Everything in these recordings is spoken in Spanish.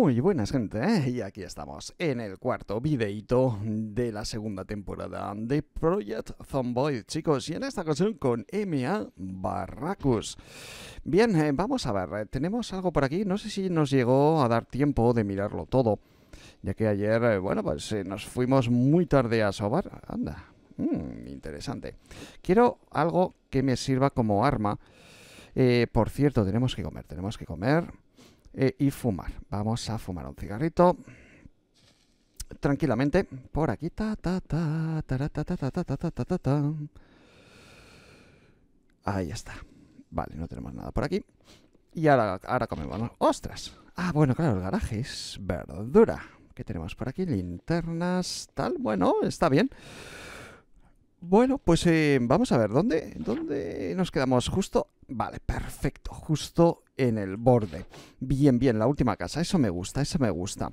Muy buenas gente, ¿eh? y aquí estamos en el cuarto videito de la segunda temporada de Project Zomboid, chicos, y en esta ocasión con M.A. Barracus. Bien, eh, vamos a ver, eh, tenemos algo por aquí, no sé si nos llegó a dar tiempo de mirarlo todo, ya que ayer, bueno, pues nos fuimos muy tarde a sobar, anda, mmm, interesante. Quiero algo que me sirva como arma, por cierto, tenemos que comer, tenemos que comer y fumar. Vamos a fumar un cigarrito tranquilamente por aquí. Ta, ta, ta, ta, Ahí está. Vale, no tenemos nada por aquí. Y ahora, ahora comemos. ¡Ostras! Ah, bueno, claro, el garaje es verdura. ¿Qué tenemos por aquí? Linternas, tal. Bueno, está bien. Bueno, pues eh, vamos a ver, ¿dónde, ¿dónde nos quedamos? Justo, vale, perfecto, justo en el borde. Bien, bien, la última casa, eso me gusta, eso me gusta.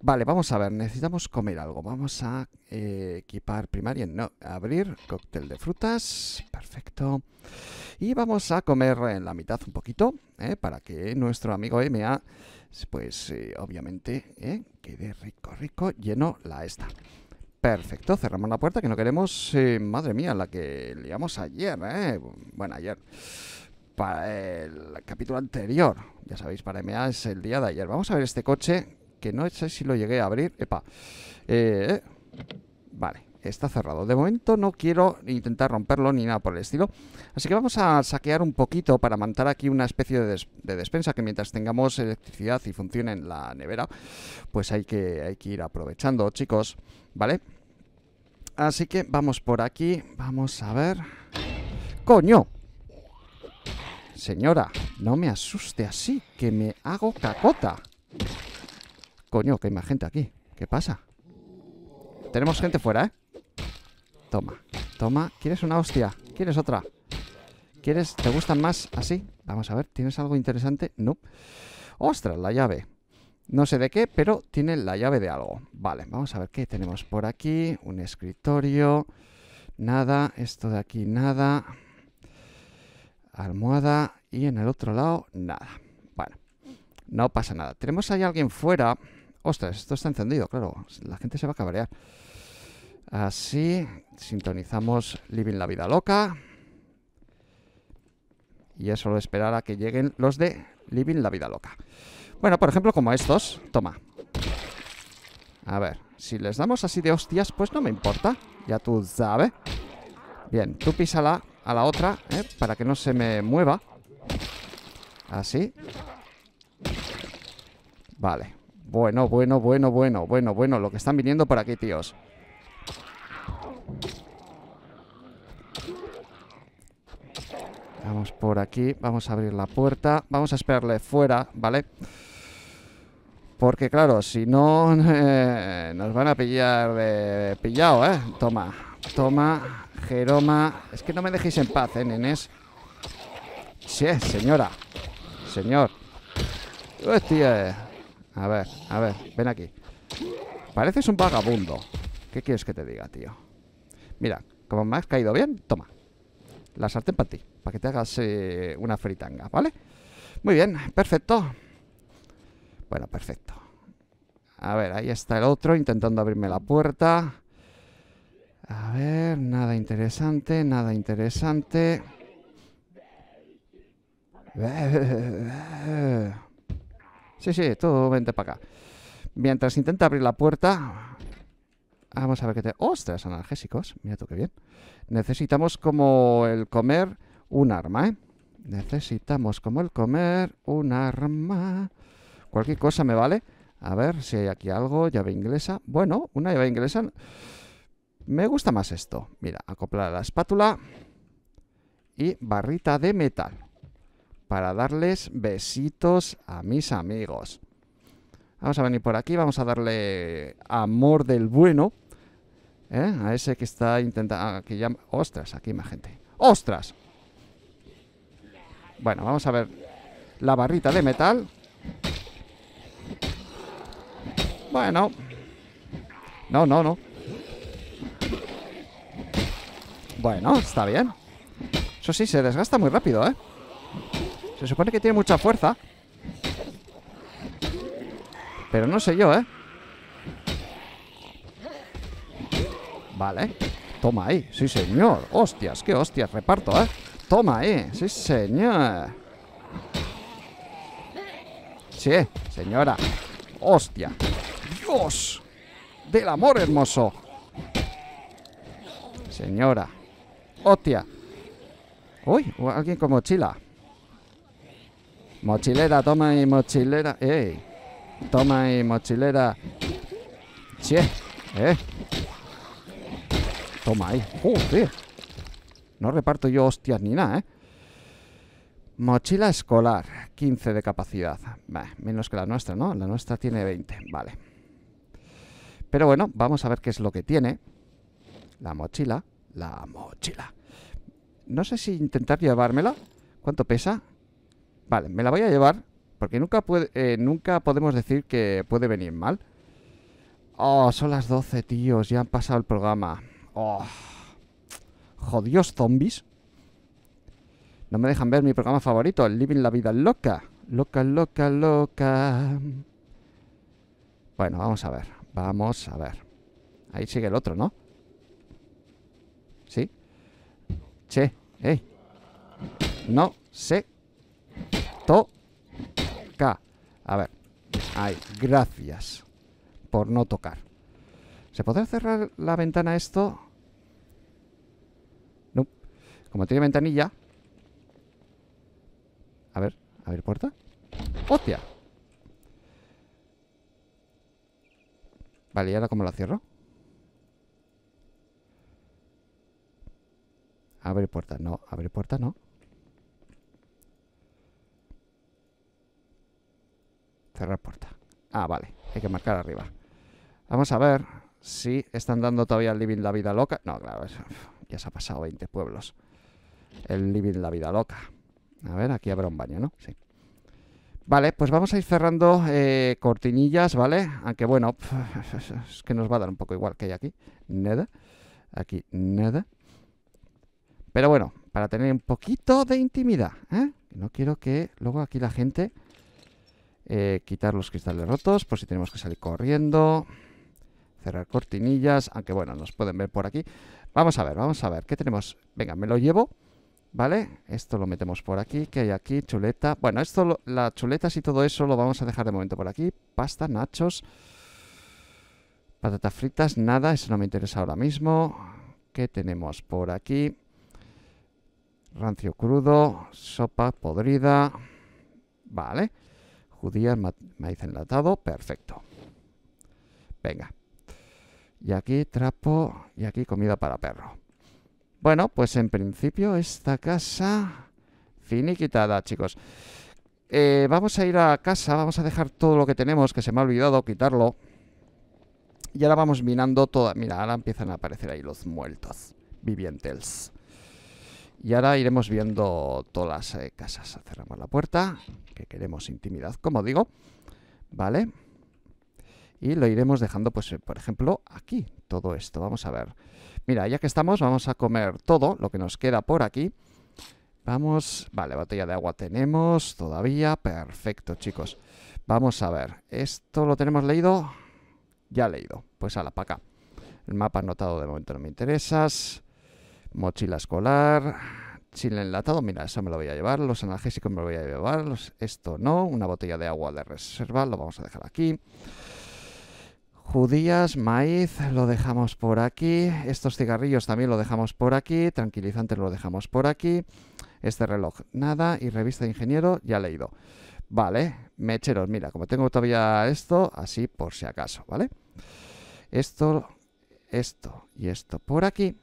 Vale, vamos a ver, necesitamos comer algo. Vamos a eh, equipar primaria, no, abrir cóctel de frutas, perfecto. Y vamos a comer en la mitad un poquito, eh, para que nuestro amigo MA, pues obviamente, quede rico, rico, lleno la esta. Perfecto, cerramos la puerta que no queremos, eh, madre mía, la que liamos ayer, ¿eh? Bueno, ayer, para el capítulo anterior, ya sabéis, para MA es el día de ayer. Vamos a ver este coche, que no sé si lo llegué a abrir, epa, eh, vale, está cerrado. De momento no quiero intentar romperlo ni nada por el estilo, así que vamos a saquear un poquito para montar aquí una especie de, despensa que mientras tengamos electricidad y funcione en la nevera, pues hay que, hay que ir aprovechando, chicos. ¿Vale? Así que vamos por aquí. Vamos a ver. ¡Coño! Señora, no me asuste así, que me hago cacota. Coño, que hay más gente aquí. ¿Qué pasa? Tenemos gente fuera, ¿eh? Toma, toma. ¿Quieres una hostia? ¿Quieres otra? ¿Quieres? ¿Te gustan más así? Vamos a ver, ¿tienes algo interesante? No. ¡Ostras, la llave! No sé de qué, pero tiene la llave de algo. Vale, vamos a ver qué tenemos por aquí. Un escritorio. Nada. Esto de aquí, nada. Almohada. Y en el otro lado, nada. Bueno, no pasa nada. Tenemos ahí a alguien fuera. Ostras, esto está encendido, claro. La gente se va a cabrear. Así sintonizamos Living la Vida Loca. Y es solo esperar a que lleguen los de Living la Vida Loca. Bueno, por ejemplo, como estos. Toma. A ver, si les damos así de hostias, pues no me importa. Ya tú sabes. Bien, tú písala a la otra, ¿eh? Para que no se me mueva. Así. Vale. Bueno, bueno, bueno, bueno, bueno, bueno. Lo que están viniendo por aquí, tíos. Vamos por aquí, vamos a abrir la puerta Vamos a esperarle fuera, ¿vale? vale porque claro, si no, eh, nos van a pillar de pillado, ¿eh? Toma, toma, Jeroma. Es que no me dejéis en paz, ¿eh, nenes? Sí, eh, señora. Señor. Hostia. Eh. A ver, a ver, ven aquí. Pareces un vagabundo. ¿Qué quieres que te diga, tío? Mira, como me has caído bien, toma. La sartén para ti, para que te hagas una fritanga, ¿vale? Muy bien, perfecto. Bueno, perfecto. A ver, ahí está el otro intentando abrirme la puerta. A ver, nada interesante, nada interesante. Sí, sí, todo vente para acá. Mientras intenta abrir la puerta... Vamos a ver qué te... ¡Ostras, analgésicos! Mira tú qué bien. Necesitamos como el comer un arma, ¿eh? Necesitamos como el comer un arma. Cualquier cosa me vale. A ver si hay aquí algo, llave inglesa. Bueno, una llave inglesa. Me gusta más esto. Mira, acoplar la espátula y barrita de metal para darles besitos a mis amigos. Vamos a venir por aquí, vamos a darle amor del bueno ¿eh? a ese que está intentando... Ah, ¡Ostras! Aquí más gente. ¡Ostras! Bueno, vamos a ver la barrita de metal Bueno. No, no, no. Bueno, está bien. Eso sí, se desgasta muy rápido, ¿eh? Se supone que tiene mucha fuerza. Pero no sé yo, ¿eh? Vale. Toma ahí. Sí, señor. Hostias, qué hostias. Reparto, ¿eh? Toma ahí. Sí, señor. Sí, señora. Hostia del amor hermoso. Señora. Hostia. Uy, alguien con mochila. Mochilera, toma y mochilera. ¡Ey! Toma y mochilera. Che, eh. Toma ahí. tío! No reparto yo hostias ni nada, eh. Mochila escolar, 15 de capacidad. menos que la nuestra, ¿no? La nuestra tiene 20. Vale. Pero bueno, vamos a ver qué es lo que tiene. La mochila. La mochila. No sé si intentar llevármela. ¿Cuánto pesa? Vale, me la voy a llevar. Porque nunca, eh, nunca podemos decir que puede venir mal. Oh, son las 12, tíos. Ya han pasado el programa. Oh. Jodidos zombies. No me dejan ver mi programa favorito, el Living la Vida Loca. Loca, loca, loca. Bueno, vamos a ver. Vamos a ver. Ahí sigue el otro, ¿no? ¿Sí? Che, ey. No se toca. A ver. Ahí, gracias por no tocar. ¿Se podrá cerrar la ventana esto? No. Como tiene ventanilla. A ver, abrir puerta. ¡Hostia! Vale, ¿y ahora cómo la cierro? Abre puerta, no, abre puerta, no. Cerrar puerta. Ah, vale, hay que marcar arriba. Vamos a ver si están dando todavía el Living la Vida Loca. No, claro, ya se ha pasado 20 pueblos. El Living la Vida Loca. A ver, aquí habrá un baño, ¿no? Sí. Vale, pues vamos a ir cerrando eh, cortinillas, ¿vale? Aunque bueno, es que nos va a dar un poco igual que hay aquí. Nada. Aquí, nada. Pero bueno, para tener un poquito de intimidad, ¿eh? No quiero que luego aquí la gente... Eh, quitar los cristales rotos por si tenemos que salir corriendo. Cerrar cortinillas, aunque bueno, nos pueden ver por aquí. Vamos a ver, vamos a ver, ¿qué tenemos? Venga, me lo llevo. ¿Vale? Esto lo metemos por aquí, que hay aquí, chuleta. Bueno, esto, las chuletas y todo eso lo vamos a dejar de momento por aquí. Pasta, nachos, patatas fritas, nada, eso no me interesa ahora mismo. ¿Qué tenemos por aquí? Rancio crudo, sopa podrida, vale. Judías, maíz enlatado, perfecto. Venga. Y aquí trapo, y aquí comida para perro. Bueno, pues en principio esta casa finiquitada, chicos. Eh, vamos a ir a casa, vamos a dejar todo lo que tenemos, que se me ha olvidado quitarlo. Y ahora vamos minando toda... Mira, ahora empiezan a aparecer ahí los muertos vivientes. Y ahora iremos viendo todas las eh, casas. Cerramos la puerta, que queremos intimidad, como digo. ¿Vale? Y lo iremos dejando, pues, eh, por ejemplo, aquí, todo esto. Vamos a ver. Mira, ya que estamos, vamos a comer todo lo que nos queda por aquí. Vamos, vale, botella de agua tenemos todavía, perfecto chicos. Vamos a ver, ¿esto lo tenemos leído? Ya leído, pues a la paca. El mapa anotado de momento no me interesa, Mochila escolar, chile enlatado, mira, eso me lo voy a llevar, los analgésicos me lo voy a llevar, esto no, una botella de agua de reserva, lo vamos a dejar aquí. Judías, maíz, lo dejamos por aquí. Estos cigarrillos también lo dejamos por aquí. Tranquilizantes lo dejamos por aquí. Este reloj, nada. Y revista de ingeniero, ya leído. Vale, mecheros, mira, como tengo todavía esto, así por si acaso, ¿vale? Esto, esto y esto por aquí.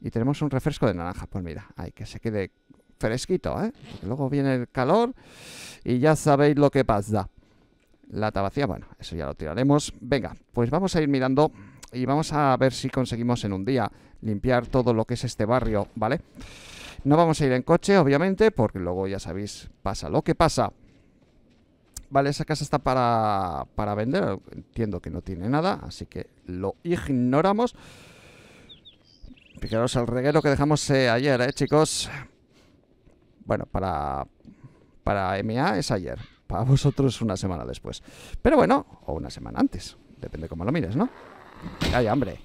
Y tenemos un refresco de naranja, pues mira, hay que se quede fresquito, ¿eh? luego viene el calor y ya sabéis lo que pasa. Lata vacía, bueno, eso ya lo tiraremos. Venga, pues vamos a ir mirando y vamos a ver si conseguimos en un día limpiar todo lo que es este barrio, ¿vale? No vamos a ir en coche, obviamente, porque luego ya sabéis, pasa lo que pasa. Vale, esa casa está para, para vender, entiendo que no tiene nada, así que lo ignoramos. Fijaros el reguero que dejamos eh, ayer, ¿eh, chicos? Bueno, para, para MA es ayer para vosotros una semana después. Pero bueno, o una semana antes, depende cómo lo mires, ¿no? Hay hambre,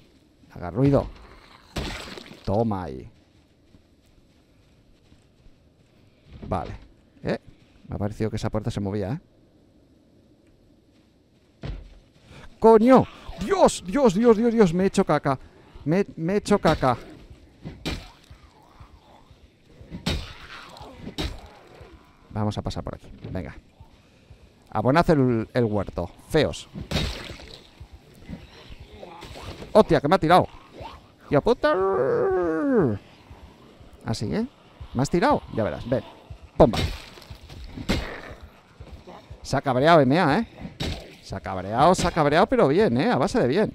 haga ruido. Toma ahí. Vale. Eh, me ha parecido que esa puerta se movía, ¿eh? ¡Coño! ¡Dios! ¡Dios, Dios, Dios, Dios! Me he hecho caca. me he hecho caca. Vamos a pasar por aquí. Venga. Abonad el, el huerto. Feos. ¡Hostia, que me ha tirado! a puta! Así, ¿eh? ¿Me has tirado? Ya verás, ven. ¡Pomba! Se ha cabreado MA, ¿eh? Se ha cabreado, se ha cabreado, pero bien, ¿eh? A base de bien.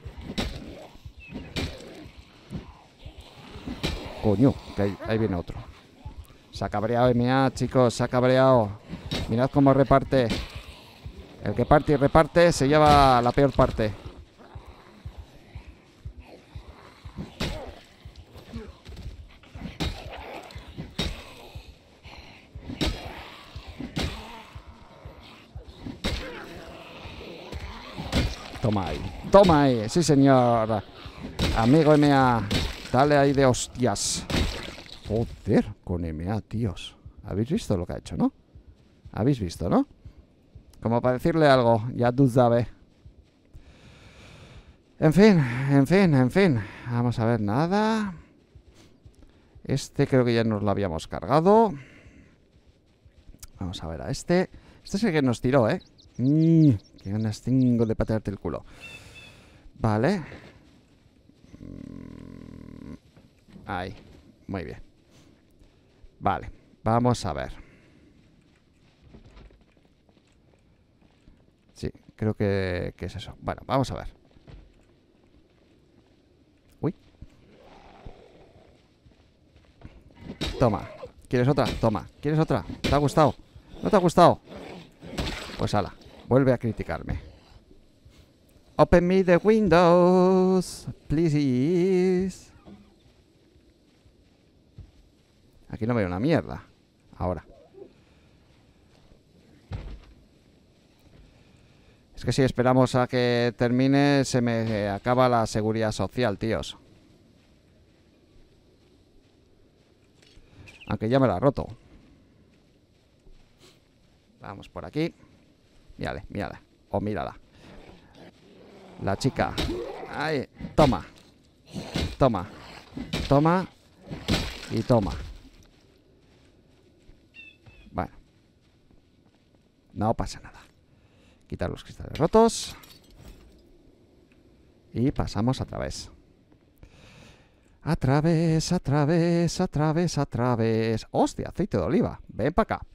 Coño, que ahí, ahí viene otro. Se ha cabreado MA, chicos, se ha cabreado. Mirad cómo reparte. El que parte y reparte se lleva la peor parte. Toma ahí. Toma ahí. Sí, señor. Amigo MA. Dale ahí de hostias. Joder, con MA, tíos. Habéis visto lo que ha hecho, ¿no? Habéis visto, ¿no? Como para decirle algo, ya tú sabes. En fin, en fin, en fin. Vamos a ver, nada. Este creo que ya nos lo habíamos cargado. Vamos a ver a este. Este es el que nos tiró, ¿eh? Mm, que qué ganas tengo de patearte el culo. Vale. Mm, ahí. Muy bien. Vale. Vamos a ver. Creo que, es eso. Bueno, vamos a ver. Uy. Toma. ¿Quieres otra? Toma. ¿Quieres otra? ¿Te ha gustado? ¿No te ha gustado? Pues ala, vuelve a criticarme. Open me the windows, please. Aquí no veo una mierda. Ahora. Es que si esperamos a que termine, se me acaba la seguridad social, tíos. Aunque ya me la ha roto. Vamos por aquí. Mírale, mírala. O mírala. La chica. Ahí. Toma. Toma. Toma. Y toma. Bueno. No pasa nada. Quitar los cristales rotos. Y pasamos a través. A través, a través, a través, a través. ¡Hostia! Aceite de oliva. Ven para acá.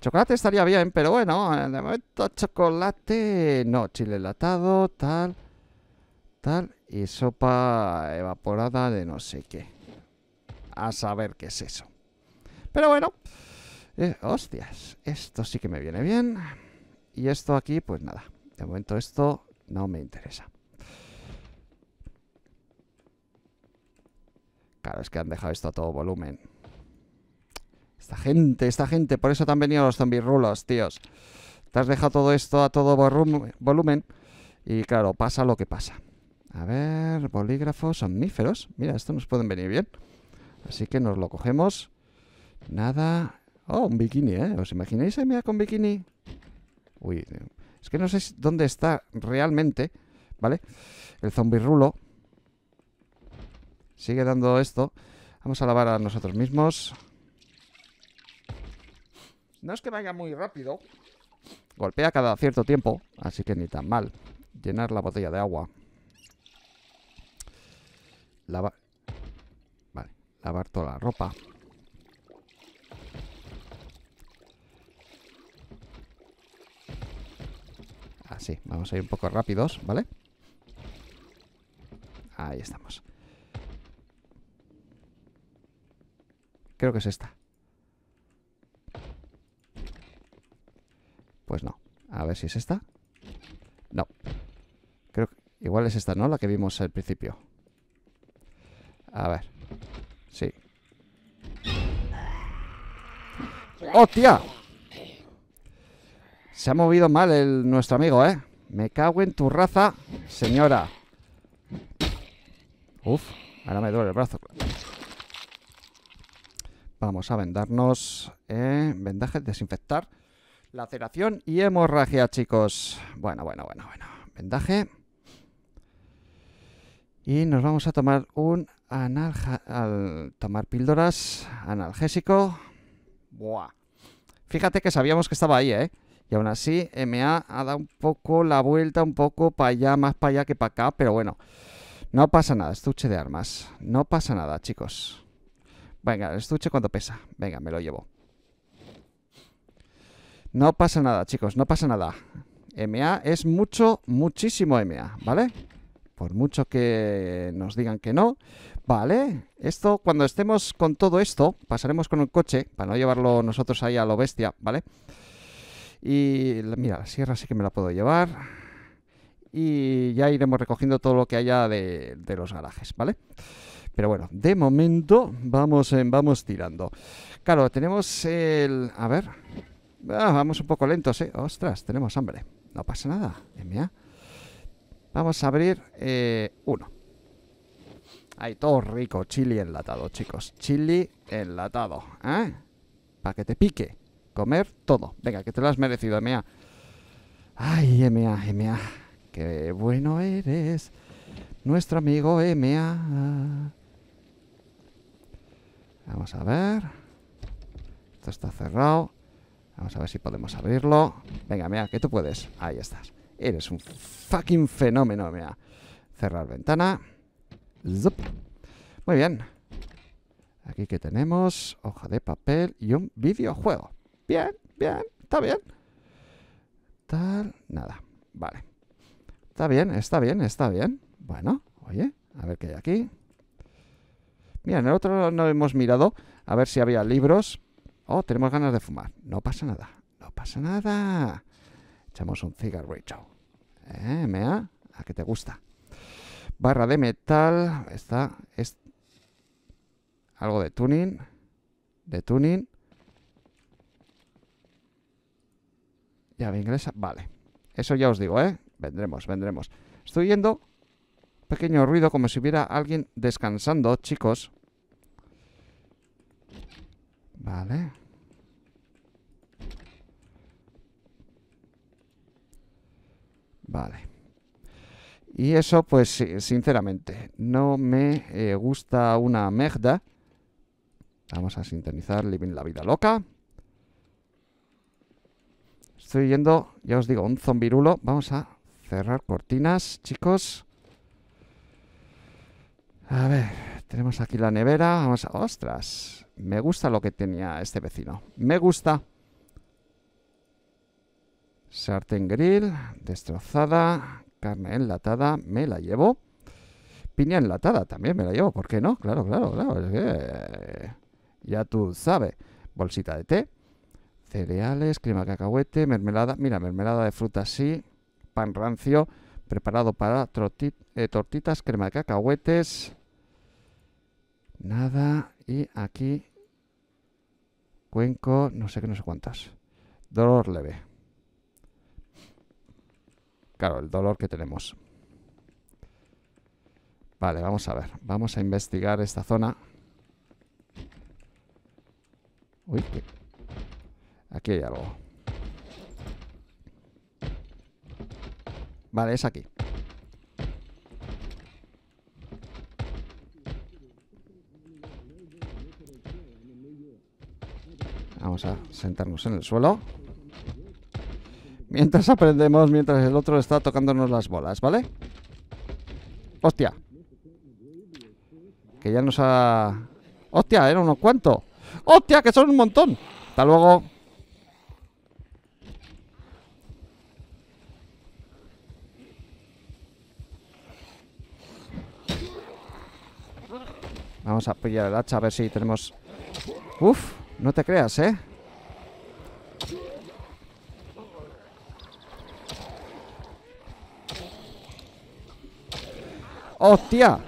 Chocolate estaría bien, pero bueno, de momento chocolate. No, chile enlatado, tal, tal. Y sopa evaporada de no sé qué. A saber qué es eso. Pero bueno, eh, hostias, esto sí que me viene bien. Y esto aquí, pues nada. De momento esto no me interesa. Claro, es que han dejado esto a todo volumen. Esta gente, esta gente. Por eso te han venido los zombies rulos, tíos. Te has dejado todo esto a todo volumen. Y claro, pasa lo que pasa. A ver, bolígrafos, somníferos. Mira, esto nos pueden venir bien. Así que nos lo cogemos. Nada. Oh, un bikini, ¿eh? ¿Os imagináis a mí con bikini? Uy, es que no sé dónde está realmente, ¿vale? El zombie rulo. Sigue dando esto. Vamos a lavar a nosotros mismos. No es que vaya muy rápido. Golpea cada cierto tiempo, así que ni tan mal. Llenar la botella de agua. Lava... Vale, lavar toda la ropa. Sí, Vamos a ir un poco rápidos, ¿vale? Ahí estamos. Creo que es esta. Pues no. A ver si es esta. No. Creo que igual es esta, ¿no? La que vimos al principio. A ver. Sí. ¡Oh, se ha movido mal el, nuestro amigo, ¿eh? Me cago en tu raza, señora. Uf, ahora me duele el brazo. Vamos a vendarnos. Eh, vendaje, desinfectar. Laceración y hemorragia, chicos. Bueno, bueno, bueno, bueno. Vendaje. Y nos vamos a tomar un analja... Al tomar píldoras. Analgésico. Buah. Fíjate que sabíamos que estaba ahí, ¿eh? Y aún así, eh, MA ha dado un poco la vuelta, un poco para allá, más para allá que para acá, pero bueno, no pasa nada, estuche de armas. No pasa nada, chicos. Venga, el estuche cuando pesa. Venga, me lo llevo. No pasa nada, chicos, no pasa nada. MA es mucho, muchísimo MA, ¿vale? Por mucho que nos digan que no, ¿vale? Esto, cuando estemos con todo esto, pasaremos con el coche, para no llevarlo nosotros ahí a lo bestia, ¿vale? vale y mira, la sierra sí que me la puedo llevar. Y ya iremos recogiendo todo lo que haya de, los garajes, ¿vale? Pero bueno, de momento vamos, vamos tirando. Claro, tenemos el... A ver. Ah, vamos un poco lentos, ¿eh? Ostras, tenemos hambre. No pasa nada. Vamos a abrir eh, uno. Ahí, todo rico. Chili enlatado, chicos. Chili enlatado. ¿Eh? Para que te pique comer todo. Venga, que te lo has merecido, Emea. Ay, Emea, Emea. Qué bueno eres. Nuestro amigo Emea. Vamos a ver. Esto está cerrado. Vamos a ver si podemos abrirlo. Venga, Emea, que tú puedes. Ahí estás. Eres un fucking fenómeno, Emea. Cerrar ventana. Zup. Muy bien. Aquí que tenemos hoja de papel y un videojuego. Bien, bien, está bien. Tal, nada. Vale. Está bien, está bien, está bien. Bueno, oye, a ver qué hay aquí. Mira, el otro no hemos mirado a ver si había libros. Oh, tenemos ganas de fumar. No pasa nada, no pasa nada. Echamos un cigarrillo. Eh, mea, a que te gusta. Barra de metal. Está. Es algo de tuning. De tuning. inglesa. Vale. Eso ya os digo, ¿eh? Vendremos, vendremos. Estoy yendo. Pequeño ruido, como si hubiera alguien descansando, chicos. Vale. Vale. Y eso, pues, sinceramente, no me eh, gusta una merda. Vamos a sintonizar Living la Vida Loca estoy yendo, ya os digo, un zombirulo. Vamos a cerrar cortinas, chicos. A ver, tenemos aquí la nevera. Vamos a... ¡Ostras! Me gusta lo que tenía este vecino. Me gusta. Sartén grill, destrozada, carne enlatada, me la llevo. Piña enlatada también me la llevo, ¿por qué no? Claro, claro, claro. Ya tú sabes. Bolsita de té cereales, crema de cacahuete, mermelada, mira, mermelada de fruta, sí, pan rancio, preparado para eh, tortitas, crema de cacahuetes, nada, y aquí cuenco, no sé qué, no sé cuántas, dolor leve. Claro, el dolor que tenemos. Vale, vamos a ver, vamos a investigar esta zona. Uy, qué Aquí hay algo. Vale, es aquí. Vamos a sentarnos en el suelo. Mientras aprendemos, mientras el otro está tocándonos las bolas, ¿vale? ¡Hostia! Que ya nos ha... ¡Hostia! Era unos cuantos. ¡Hostia! Que son un montón. Hasta luego. Vamos a pillar el hacha a ver si tenemos... Uf, no te creas, ¿eh? ¡Hostia!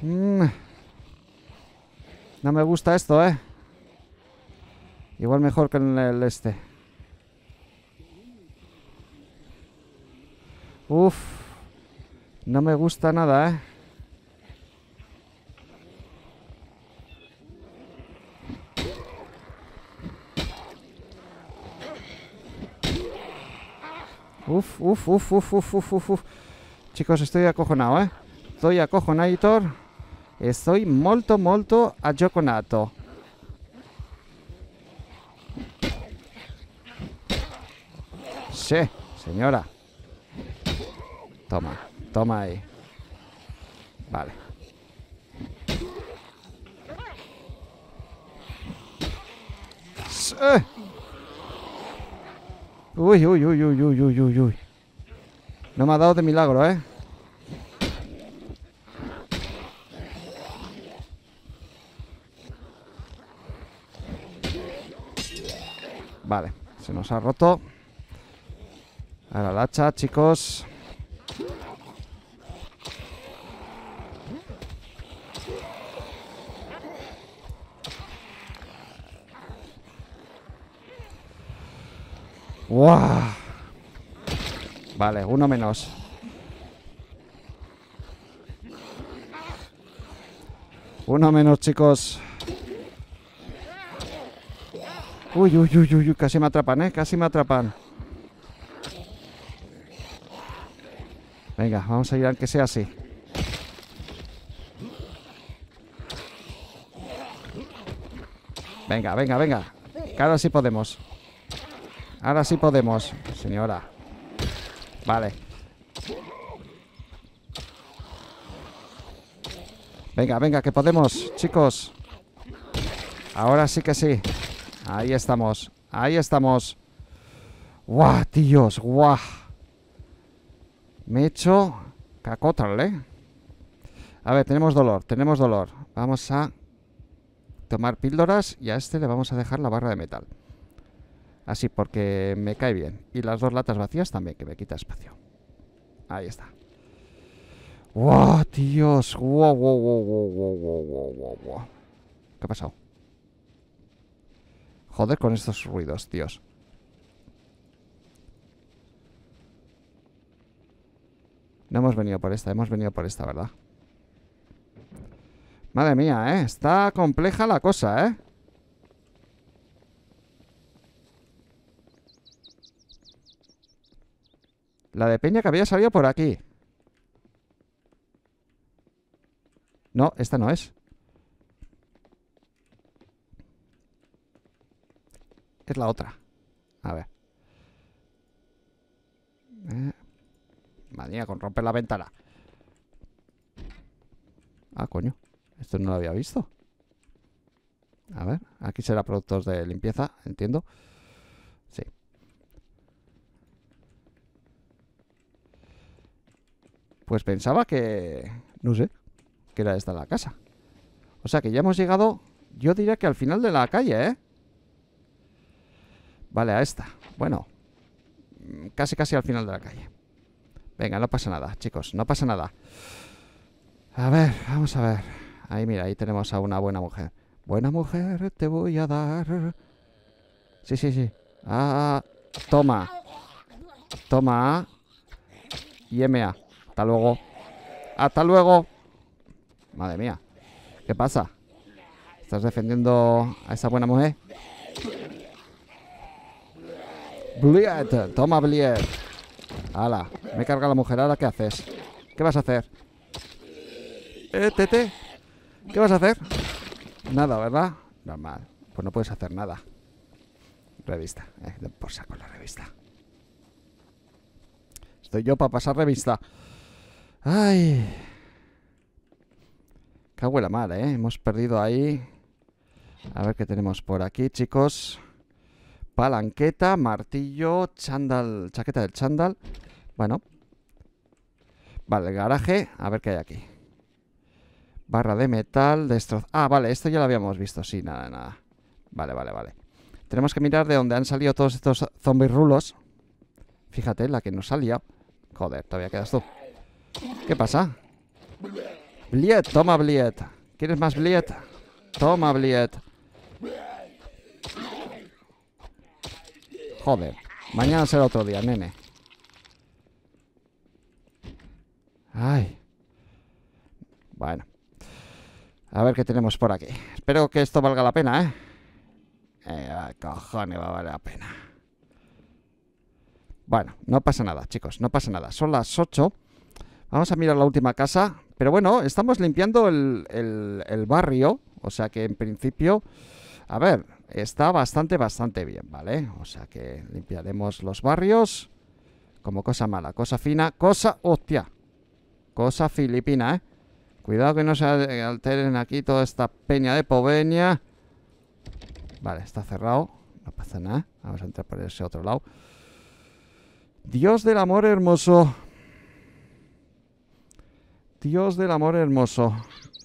Mm. No me gusta esto, ¿eh? Igual mejor que en el este. Uf. No me gusta nada, ¿eh? Uf, uf, uf, uf, uf, uf, uf, Chicos, estoy acojonado, eh. Estoy acojonado. Estoy molto, molto acojonado. Sí, señora. Toma, toma ahí. Vale. Sí. Uy, uy, uy, uy, uy, uy, uy, uy. No me ha dado de milagro, ¿eh? Vale, se nos ha roto. A la hacha, chicos. ¡Wow! Vale, uno menos. Uno menos, chicos. Uy, uy, uy, uy, casi me atrapan, ¿eh? Casi me atrapan. Venga, vamos a ir que sea así. Venga, venga, venga. Claro, sí podemos. Ahora sí podemos, señora. Vale. Venga, venga, que podemos, chicos. Ahora sí que sí. Ahí estamos. Ahí estamos. ¡Guau, tíos! ¡Guau! Me he hecho cacotal, ¿eh? A ver, tenemos dolor, tenemos dolor. Vamos a tomar píldoras y a este le vamos a dejar la barra de metal así porque me cae bien. Y las dos latas vacías también, que me quita espacio. Ahí está. ¡Wow, dios! ¡Wow, wow, wow, wow, wow, wow, wow! ¿Qué ha pasado? Joder con estos ruidos, tíos. No hemos venido por esta, hemos venido por esta, ¿verdad? Madre mía, ¿eh? Está compleja la cosa, ¿eh? La de Peña que había salido por aquí. No, esta no es. Es la otra. A ver. Manía eh, Madre con romper la ventana. Ah, coño. Esto no lo había visto. A ver, aquí será productos de limpieza, entiendo. Sí. Pues pensaba que... No sé. Que era esta la casa. O sea que ya hemos llegado... Yo diría que al final de la calle, ¿eh? Vale, a esta. Bueno. Mm, casi, casi al final de la calle. Venga, no pasa nada, chicos. No pasa nada. A ver, vamos a ver. Ahí, mira, ahí tenemos a una buena mujer. Buena mujer, te voy a dar... Sí, sí, sí. Ah, toma. Toma. Y MA. Hasta luego. Hasta luego. Madre mía. ¿Qué pasa? ¿Estás defendiendo a esa buena mujer? Bliet. Toma, Bliet. ¡Hala! Me carga la mujer. Ahora, ¿qué haces? ¿Qué vas a hacer? Eh, tete. ¿Qué vas a hacer? Nada, ¿verdad? Normal. Pues no puedes hacer nada. Revista. Eh, por saco la revista. Estoy yo para pasar revista. Ay. qué abuela la ¿eh? Hemos perdido ahí. A ver qué tenemos por aquí, chicos. Palanqueta, martillo, chándal, chaqueta del chandal Bueno. Vale, garaje. A ver qué hay aquí. Barra de metal, destroz... Ah, vale, esto ya lo habíamos visto. Sí, nada, nada. Vale, vale, vale. Tenemos que mirar de dónde han salido todos estos zombies rulos. Fíjate, la que no salía. Joder, todavía quedas tú. ¿Qué pasa? Bliet, toma Bliet. ¿Quieres más Bliet? Toma Bliet. Joder. Mañana será otro día, nene. Ay. Bueno. A ver qué tenemos por aquí. Espero que esto valga la pena, ¿eh? eh cojones, va a valer la pena. Bueno, no pasa nada, chicos. No pasa nada. Son las 8. Vamos a mirar la última casa. Pero bueno, estamos limpiando el, barrio. O sea que en principio, a ver, está bastante, bastante bien, ¿vale? O sea que limpiaremos los barrios como cosa mala, cosa fina, cosa, hostia, cosa filipina, ¿eh? Cuidado que no se alteren aquí toda esta peña de poveña. Vale, está cerrado, no pasa nada. Vamos a entrar por ese otro lado. Dios del amor hermoso. Dios del amor hermoso.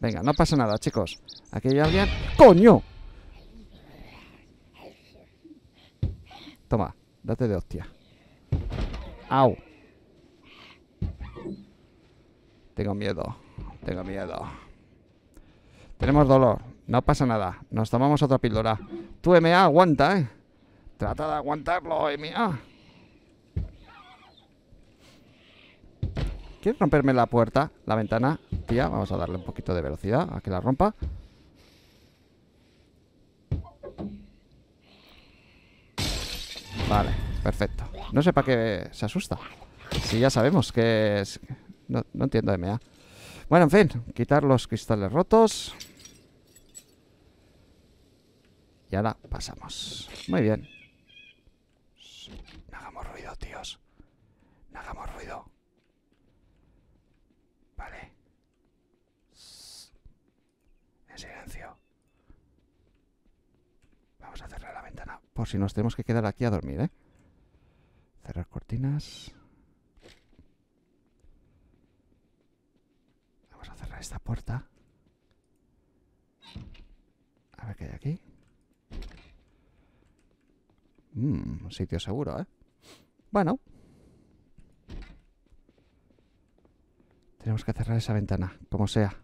Venga, no pasa nada, chicos. Aquí hay alguien... ¡Coño! Toma, date de hostia. ¡Au! Tengo miedo, tengo miedo. Tenemos dolor, no pasa nada. Nos tomamos otra píldora. Tú, MA, aguanta, ¿eh? Trata de aguantarlo, MA. romperme la puerta? La ventana, tía. Vamos a darle un poquito de velocidad a que la rompa. Vale, perfecto. No sé para qué se asusta. Si ya sabemos que es... No, no entiendo MA. Bueno, en fin. Quitar los cristales rotos. Y ahora pasamos. Muy bien. No hagamos ruido, tíos. por si nos tenemos que quedar aquí a dormir, ¿eh? Cerrar cortinas. Vamos a cerrar esta puerta. A ver qué hay aquí. Mm, un sitio seguro, ¿eh? Bueno. Tenemos que cerrar esa ventana, como sea.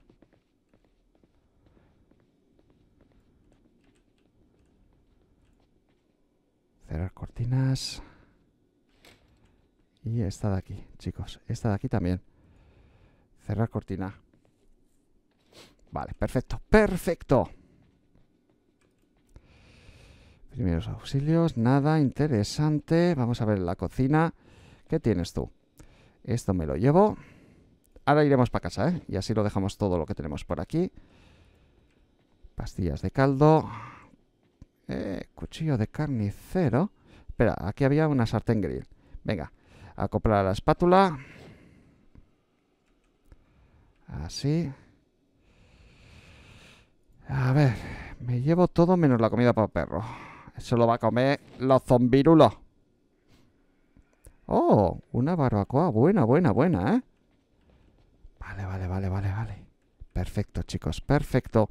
cortinas. Y esta de aquí, chicos. Esta de aquí también. Cerrar cortina. Vale, perfecto, perfecto. Primeros auxilios, nada interesante. Vamos a ver la cocina. ¿Qué tienes tú? Esto me lo llevo. Ahora iremos para casa, ¿eh? Y así lo dejamos todo lo que tenemos por aquí. Pastillas de caldo. Eh, cuchillo de carnicero. Espera, aquí había una sartén grill. Venga, acoplar la espátula. Así. A ver, me llevo todo menos la comida para perro. Eso lo va a comer los zombirulos. Oh, una barbacoa buena, buena, buena, ¿eh? Vale, vale, vale, vale, vale. Perfecto, chicos, perfecto.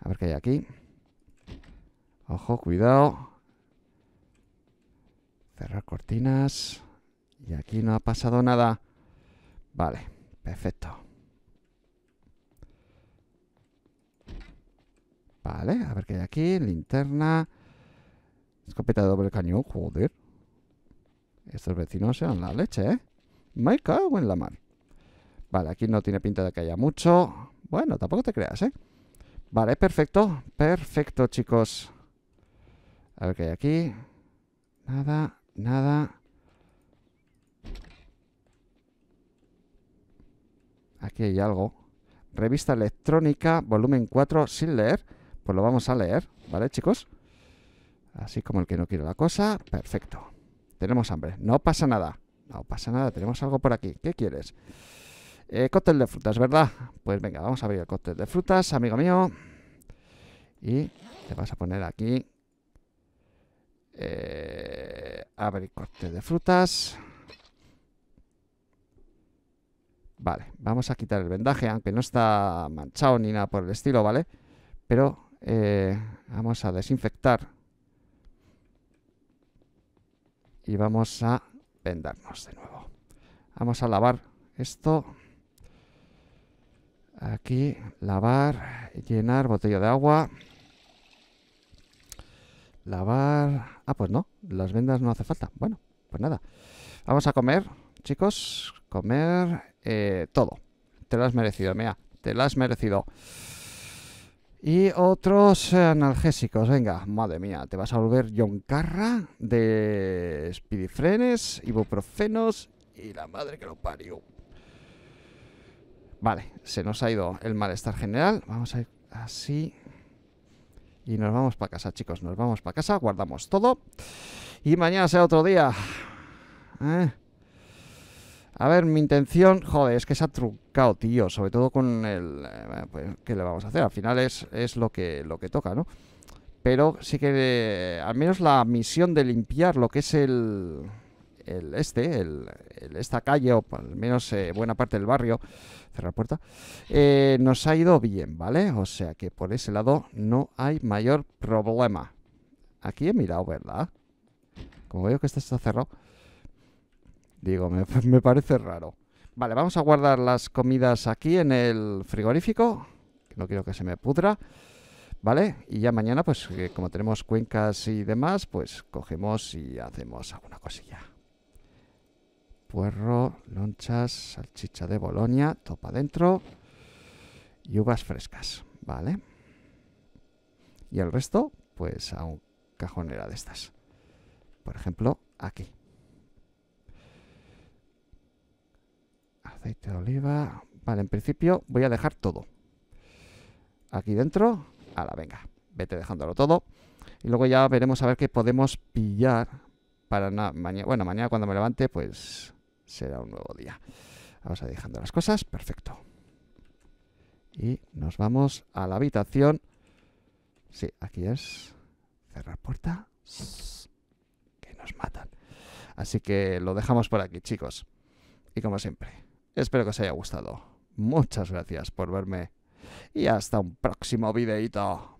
A ver qué hay aquí. Ojo, cuidado. Cerrar cortinas. Y aquí no ha pasado nada. Vale, perfecto. Vale, a ver qué hay aquí. Linterna. Escopeta de doble cañón, joder. Estos vecinos dan la leche, ¿eh? Me cago en la mar. Vale, aquí no tiene pinta de que haya mucho. Bueno, tampoco te creas, ¿eh? Vale, perfecto. Perfecto, chicos. A ver qué hay aquí. Nada. Nada. Aquí hay algo. Revista electrónica, volumen 4, sin leer. Pues lo vamos a leer, ¿vale, chicos? Así como el que no quiere la cosa. Perfecto. Tenemos hambre. No pasa nada. No pasa nada. Tenemos algo por aquí. ¿Qué quieres? Eh, cóctel de frutas, ¿verdad? Pues venga, vamos a abrir el cóctel de frutas, amigo mío. Y te vas a poner aquí. Eh, Abre corte de frutas. Vale, vamos a quitar el vendaje, aunque no está manchado ni nada por el estilo, ¿vale? Pero eh, vamos a desinfectar. Y vamos a vendarnos de nuevo. Vamos a lavar esto. Aquí, lavar, llenar botella de agua. Lavar... Ah, pues no, las vendas no hace falta. Bueno, pues nada. Vamos a comer, chicos. Comer eh, todo. Te lo has merecido, mía. Te lo has merecido. Y otros analgésicos, venga, madre mía, te vas a volver John Carra de ...spidifrenes, ibuprofenos y la madre que lo parió. Vale, se nos ha ido el malestar general. Vamos a ir así. Y nos vamos para casa, chicos. Nos vamos para casa, guardamos todo. Y mañana será otro día. Eh. A ver, mi intención, joder, es que se ha trucado, tío, sobre todo con el... Eh, pues, ¿Qué le vamos a hacer? Al final es, es lo, que, lo que toca, ¿no? Pero sí que eh, al menos la misión de limpiar lo que es el el este, el, esta calle, o al menos eh, buena parte del barrio, cerrar puerta, eh, nos ha ido bien, ¿vale? O sea que por ese lado no hay mayor problema. Aquí he mirado, ¿verdad? Como veo que este está cerrado, digo, me, me parece raro. Vale, vamos a guardar las comidas aquí en el frigorífico, no quiero que se me pudra. ¿vale? Y ya mañana, pues eh, como tenemos cuencas y demás, pues cogemos y hacemos alguna cosilla puerro, lonchas, salchicha de Bolonia, topa adentro y uvas frescas, ¿vale? Y el resto, pues a un cajonera de estas. Por ejemplo, aquí. Aceite de oliva. Vale, en principio voy a dejar todo. Aquí dentro, a la venga, vete dejándolo todo. Y luego ya veremos a ver qué podemos pillar para mañana. Bueno, mañana cuando me levante, pues será un nuevo día. Vamos a ir dejando las cosas, perfecto. Y nos vamos a la habitación. Sí, aquí es cerrar puerta. Que nos matan. Así que lo dejamos por aquí, chicos. Y como siempre, espero que os haya gustado. Muchas gracias por verme. Y hasta un próximo videito.